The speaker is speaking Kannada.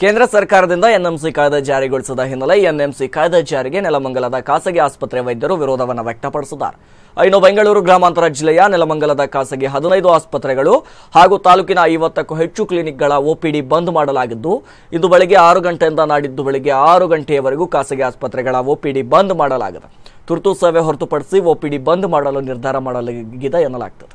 ಕೇಂದ್ರ ಸರ್ಕಾರದಿಂದ ಎನ್ಎಂಸಿ ಕಾಯ್ದೆ ಜಾರಿಗೊಳಿಸಿದ ಹಿನ್ನೆಲೆ ಎನ್ಎಂಸಿ ಕಾಯ್ದೆ ಜಾರಿಗೆ ನೆಲಮಂಗಲದ ಖಾಸಗಿ ಆಸ್ಪತ್ರೆ ವೈದ್ಯರು ವಿರೋಧವನ್ನು ವ್ಯಕ್ತಪಡಿಸಿದ್ದಾರೆ ಇನ್ನು ಬೆಂಗಳೂರು ಗ್ರಾಮಾಂತರ ಜಿಲ್ಲೆಯ ನೆಲಮಂಗಲದ ಖಾಸಗಿ ಹದಿನೈದು ಆಸ್ಪತ್ರೆಗಳು ಹಾಗೂ ತಾಲೂಕಿನ ಐವತ್ತಕ್ಕೂ ಹೆಚ್ಚು ಕ್ಲಿನಿಕ್ಗಳ ಒಪಿಡಿ ಬಂದ್ ಮಾಡಲಾಗಿದ್ದು ಇಂದು ಬೆಳಗ್ಗೆ ಆರು ಗಂಟೆಯಿಂದ ನಾಡಿದ್ದು ಬೆಳಗ್ಗೆ ಆರು ಗಂಟೆಯವರೆಗೂ ಖಾಸಗಿ ಆಸ್ಪತ್ರೆಗಳ ಒಪಿಡಿ ಬಂದ್ ಮಾಡಲಾಗಿದೆ ತುರ್ತು ಸೇವೆ ಹೊರತುಪಡಿಸಿ ಒಪಿಡಿ ಬಂದ್ ಮಾಡಲು ನಿರ್ಧಾರ ಮಾಡಲಾಗಿದೆ ಎನ್ನಲಾಗ್ತದೆ